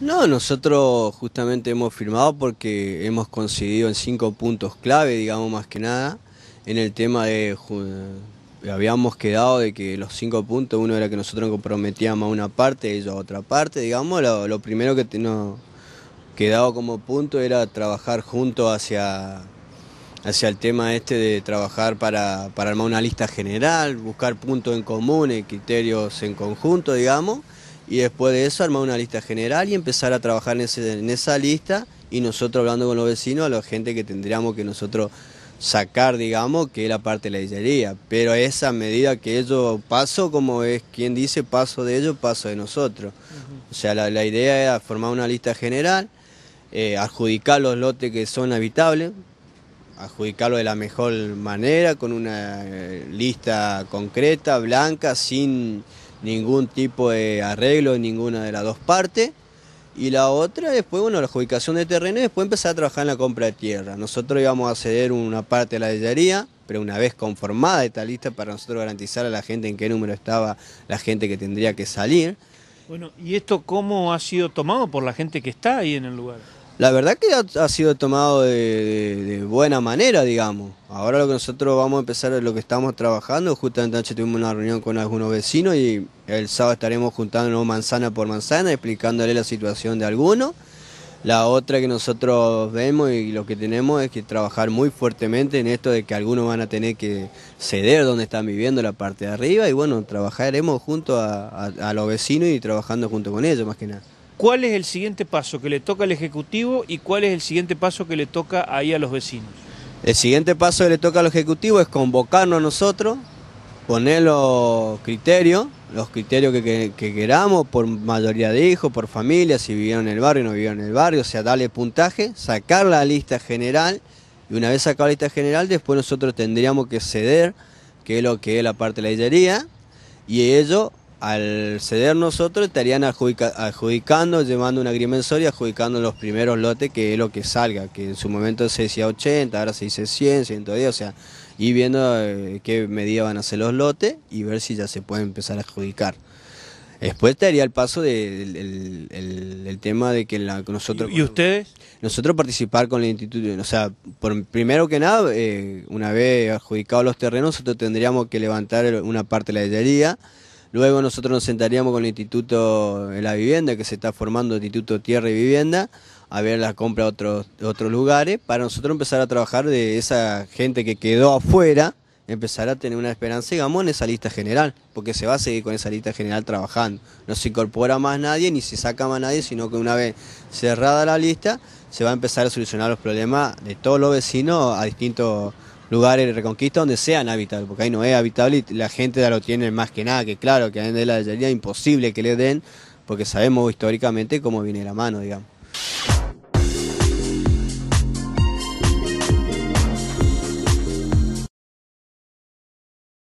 No, nosotros justamente hemos firmado porque hemos conseguido en cinco puntos clave, digamos más que nada, en el tema de eh, habíamos quedado de que los cinco puntos, uno era que nosotros comprometíamos a una parte, ellos a otra parte, digamos, lo, primero que nos quedaba como punto era trabajar juntos hacia, hacia el tema este de trabajar para, para armar una lista general, buscar puntos en común, criterios en conjunto, digamos, y después de eso armar una lista general y empezar a trabajar en, esa lista y nosotros hablando con los vecinos, a la gente que tendríamos que nosotros sacar, digamos, que es la parte de la hillería. Pero esa medida que ellos paso, como es quien dice, paso de ellos, paso de nosotros. O sea, la, idea era formar una lista general, eh, adjudicar los lotes que son habitables, adjudicarlo de la mejor manera, con una eh, lista concreta, blanca, sin ningún tipo de arreglo en ninguna de las dos partes. Y la otra, después, bueno, la adjudicación de terreno y después empezar a trabajar en la compra de tierra. Nosotros íbamos a ceder una parte de la dellería, pero una vez conformada esta lista para nosotros garantizar a la gente en qué número estaba la gente que tendría que salir. Bueno, ¿y esto cómo ha sido tomado por la gente que está ahí en el lugar? la verdad que ha, sido tomado de, buena manera, digamos. Ahora lo que nosotros vamos a empezar, es lo que estamos trabajando, justamente anoche tuvimos una reunión con algunos vecinos y el sábado estaremos juntándonos manzana por manzana, explicándole la situación de algunos. La otra que nosotros vemos y lo que tenemos es que trabajar muy fuertemente en esto de que algunos van a tener que ceder donde están viviendo la parte de arriba y bueno, trabajaremos junto a los vecinos y trabajando junto con ellos más que nada. ¿Cuál es el siguiente paso que le toca al Ejecutivo y cuál es el siguiente paso que le toca ahí a los vecinos? El siguiente paso que le toca al Ejecutivo es convocarnos a nosotros, poner los criterios, los criterios que, queramos, por mayoría de hijos, por familia, si vivieron en el barrio o no vivieron en el barrio, o sea, darle puntaje, sacar la lista general y una vez sacada la lista general, después nosotros tendríamos que ceder, que es lo que es la parte de la hillería, y ello al ceder nosotros estarían adjudicando, llevando una agrimensoria, adjudicando los primeros lotes, que es lo que salga, que en su momento se decía 80, ahora se dice 100, 110, o sea, y viendo eh, qué medida van a hacer los lotes y ver si ya se puede empezar a adjudicar. Después estaría el paso del el, tema de que nosotros... ¿Y ustedes? Nosotros participar con la institución, o sea, por, primero que nada, eh, una vez adjudicados los terrenos, nosotros tendríamos que levantar una parte de la herrería Luego nosotros nos sentaríamos con el Instituto de la Vivienda, que se está formando Instituto Tierra y Vivienda, a ver la compra de otros, otros lugares, para nosotros empezar a trabajar de esa gente que quedó afuera, empezar a tener una esperanza, digamos, en esa lista general, porque se va a seguir con esa lista general trabajando. No se incorpora más nadie, ni se saca más nadie, sino que una vez cerrada la lista, se va a empezar a solucionar los problemas de todos los vecinos a distintos lugares de Reconquista donde sean habitables, porque ahí no es habitable y la gente ya lo tiene más que nada, que claro, que a de la sería imposible que le den, porque sabemos históricamente cómo viene la mano, digamos.